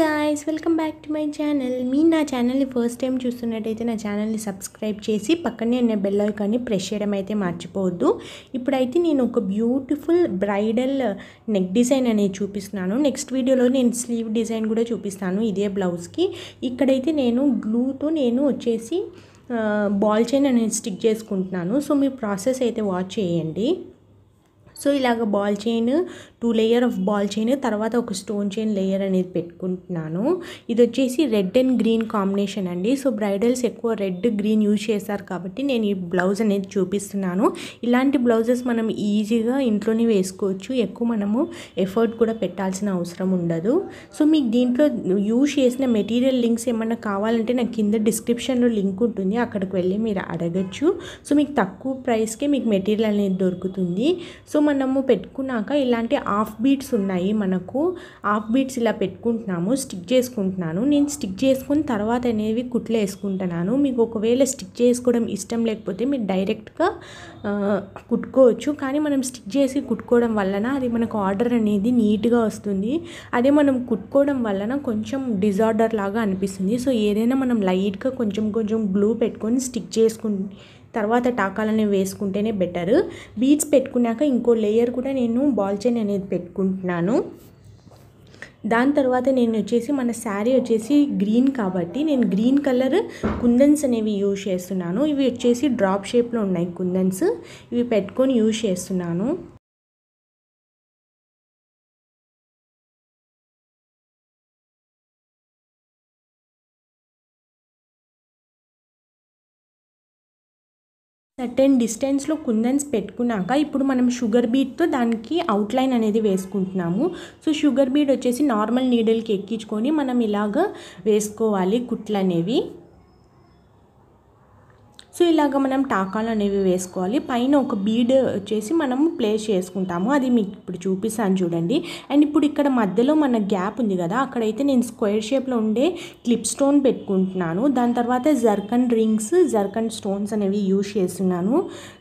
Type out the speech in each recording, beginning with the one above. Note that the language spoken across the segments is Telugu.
guys welcome back to my channel మీ నా ఛానల్ని ఫస్ట్ టైం చూస్తున్నట్టయితే నా ఛానల్ని సబ్స్క్రైబ్ చేసి పక్కనే ఉన్న బెల్ ఐకాన్ని ప్రెస్ చేయడం అయితే మర్చిపోవద్దు ఇప్పుడైతే నేను ఒక బ్యూటిఫుల్ బ్రైడల్ నెక్ డిజైన్ అనేది చూపిస్తున్నాను నెక్స్ట్ వీడియోలో నేను స్లీవ్ డిజైన్ కూడా చూపిస్తాను ఇదే బ్లౌజ్కి ఇక్కడైతే నేను గ్లూతో నేను వచ్చేసి బాల్ చైన్ అనేది స్టిక్ చేసుకుంటున్నాను సో మీ ప్రాసెస్ అయితే వాచ్ చేయండి సో ఇలాగ ball chain two layer of ball chain తర్వాత ఒక స్టోన్ చైన్ లేయర్ అనేది పెట్టుకుంటున్నాను ఇది వచ్చేసి రెడ్ అండ్ గ్రీన్ కాంబినేషన్ అండి సో బ్రైడల్స్ ఎక్కువ రెడ్ గ్రీన్ యూజ్ చేశారు కాబట్టి నేను ఈ బ్లౌజ్ అనేది చూపిస్తున్నాను ఇలాంటి బ్లౌజెస్ మనం ఈజీగా ఇంట్లోనే వేసుకోవచ్చు ఎక్కువ మనము ఎఫర్ట్ కూడా పెట్టాల్సిన అవసరం ఉండదు సో మీకు దీంట్లో యూజ్ చేసిన మెటీరియల్ లింక్స్ ఏమన్నా కావాలంటే నాకు కింద డిస్క్రిప్షన్లో లింక్ ఉంటుంది అక్కడికి వెళ్ళి మీరు అడగచ్చు సో మీకు తక్కువ ప్రైస్కే మీకు మెటీరియల్ అనేది దొరుకుతుంది సో మనము పెట్టుకున్నాక ఇలాంటి ఆఫ్ బీట్స్ ఉన్నాయి మనకు ఆఫ్ బీట్స్ ఇలా పెట్టుకుంటున్నాము స్టిక్ చేసుకుంటున్నాను నేను స్టిక్ చేసుకుని తర్వాత అనేవి కుట్లు వేసుకుంటున్నాను మీకు ఒకవేళ స్టిక్ చేసుకోవడం ఇష్టం లేకపోతే మీరు డైరెక్ట్గా కుట్టుకోవచ్చు కానీ మనం స్టిక్ చేసి కుట్టుకోవడం వలన అది మనకు ఆర్డర్ అనేది నీట్గా వస్తుంది అదే మనం కుట్టుకోవడం వలన కొంచెం డిజార్డర్ లాగా అనిపిస్తుంది సో ఏదైనా మనం లైట్గా కొంచెం కొంచెం గ్లూ పెట్టుకొని స్టిక్ చేసుకుని తర్వాత టాకాలని వేసుకుంటేనే బెటర్ బీడ్స్ పెట్టుకున్నాక ఇంకో లేయర్ కూడా నేను బాల్ చైన్ అనేది పెట్టుకుంటున్నాను దాని తర్వాత నేను వచ్చేసి మన శారీ వచ్చేసి గ్రీన్ కాబట్టి నేను గ్రీన్ కలర్ కుందన్స్ అనేవి యూజ్ చేస్తున్నాను ఇవి వచ్చేసి డ్రాప్ షేప్లో ఉన్నాయి కుందన్స్ ఇవి పెట్టుకొని యూజ్ చేస్తున్నాను సర్టెన్ డిస్టెన్స్లో కుందన్స్ పెట్టుకున్నాక ఇప్పుడు మనం షుగర్ బీట్తో దానికి అవుట్లైన్ అనేది వేసుకుంటున్నాము సో షుగర్ బీట్ వచ్చేసి నార్మల్ నీడిల్కి ఎక్కించుకొని మనం ఇలాగ వేసుకోవాలి కుట్లు అనేవి సో ఇలాగ మనం టాకాలు అనేవి వేసుకోవాలి పైన ఒక బీడ్ వచ్చేసి మనం ప్లేస్ చేసుకుంటాము అది మీకు ఇప్పుడు చూపిస్తాను చూడండి అండ్ ఇప్పుడు ఇక్కడ మధ్యలో మన గ్యాప్ ఉంది కదా అక్కడైతే నేను స్క్వేర్ షేప్లో ఉండే క్లిప్ స్టోన్ పెట్టుకుంటున్నాను దాని తర్వాత జర్కన్ రింగ్స్ జర్కన్ స్టోన్స్ అనేవి యూజ్ చేస్తున్నాను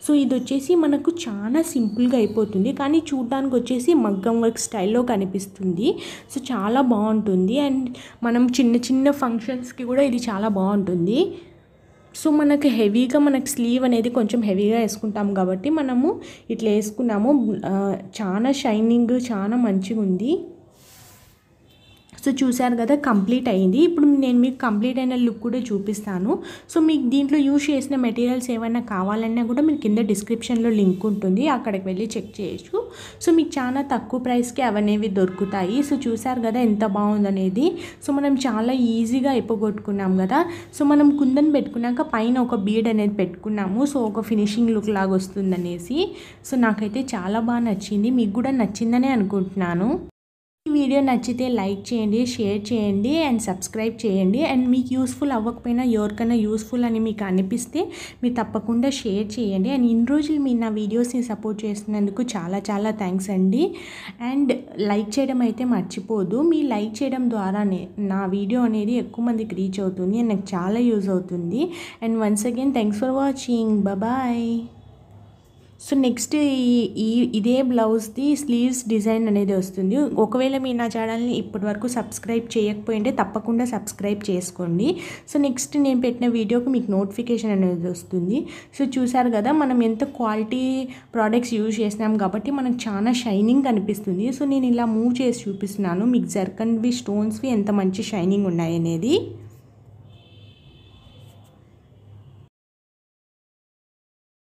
సో ఇది వచ్చేసి మనకు చాలా సింపుల్గా అయిపోతుంది కానీ చూడడానికి వచ్చేసి మగ్గం వర్క్ స్టైల్లో కనిపిస్తుంది సో చాలా బాగుంటుంది అండ్ మనం చిన్న చిన్న ఫంక్షన్స్కి కూడా ఇది చాలా బాగుంటుంది సో మనకు హెవీగా మనకు స్లీవ్ అనేది కొంచెం హెవీగా వేసుకుంటాం కాబట్టి మనము ఇట్లా వేసుకున్నాము చాలా షైనింగ్ చాలా మంచిగా ఉంది సో చూశారు కదా కంప్లీట్ అయింది ఇప్పుడు నేను మీకు కంప్లీట్ అయిన లుక్ కూడా చూపిస్తాను సో మీకు దీంట్లో యూజ్ చేసిన మెటీరియల్స్ ఏమైనా కావాలన్నా కూడా మీరు కింద డిస్క్రిప్షన్లో లింక్ ఉంటుంది అక్కడికి వెళ్ళి చెక్ చేయొచ్చు సో మీకు చాలా తక్కువ ప్రైస్కి అవనేవి దొరుకుతాయి సో చూశారు కదా ఎంత బాగుందనేది సో మనం చాలా ఈజీగా ఎప్పగొట్టుకున్నాం కదా సో మనం కుందని పెట్టుకున్నాక పైన ఒక బీడ్ అనేది పెట్టుకున్నాము సో ఒక ఫినిషింగ్ లుక్ లాగా వస్తుందనేసి సో నాకైతే చాలా బాగా నచ్చింది మీకు కూడా నచ్చిందనే అనుకుంటున్నాను ఈ వీడియో నచ్చితే లైక్ చేయండి షేర్ చేయండి అండ్ సబ్స్క్రైబ్ చేయండి అండ్ మీకు యూస్ఫుల్ అవ్వకపోయినా ఎవరికైనా యూస్ఫుల్ అని మీకు అనిపిస్తే మీరు తప్పకుండా షేర్ చేయండి అండ్ ఇన్ని రోజులు మీరు నా వీడియోస్ని సపోర్ట్ చేసినందుకు చాలా చాలా థ్యాంక్స్ అండి అండ్ లైక్ చేయడం అయితే మర్చిపోదు మీ లైక్ చేయడం ద్వారానే నా వీడియో అనేది ఎక్కువ మందికి రీచ్ అవుతుంది అండ్ నాకు చాలా యూజ్ అవుతుంది and once again thanks for watching bye so next ఈ ఇదే బ్లౌజ్ది స్లీవ్స్ డిజైన్ అనేది వస్తుంది ఒకవేళ మీ నా ఛానల్ని ఇప్పటి వరకు సబ్స్క్రైబ్ చేయకపోయింటే తప్పకుండా సబ్స్క్రైబ్ చేసుకోండి సో నెక్స్ట్ నేను పెట్టిన వీడియోకి మీకు నోటిఫికేషన్ అనేది వస్తుంది సో చూసారు కదా మనం ఎంత క్వాలిటీ ప్రోడక్ట్స్ యూజ్ చేసినాం కాబట్టి మనకు చాలా షైనింగ్ కనిపిస్తుంది సో నేను ఇలా మూవ్ చేసి చూపిస్తున్నాను మీకు జర్కన్వి స్టోన్స్వి ఎంత మంచి షైనింగ్ ఉన్నాయనేది